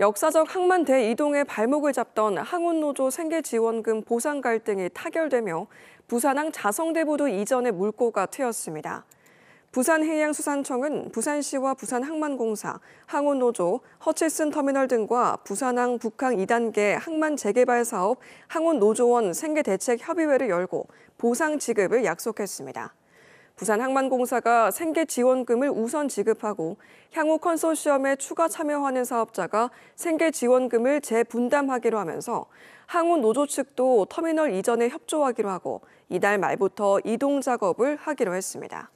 역사적 항만 대이동의 발목을 잡던 항운노조 생계지원금 보상 갈등이 타결되며 부산항 자성대부도 이전의 물꼬가 트였습니다. 부산해양수산청은 부산시와 부산항만공사, 항운노조, 허칠슨 터미널 등과 부산항 북항 2단계 항만 재개발 사업 항운노조원 생계대책협의회를 열고 보상 지급을 약속했습니다. 부산항만공사가 생계 지원금을 우선 지급하고 향후 컨소시엄에 추가 참여하는 사업자가 생계 지원금을 재분담하기로 하면서 항운 노조 측도 터미널 이전에 협조하기로 하고 이달 말부터 이동 작업을 하기로 했습니다.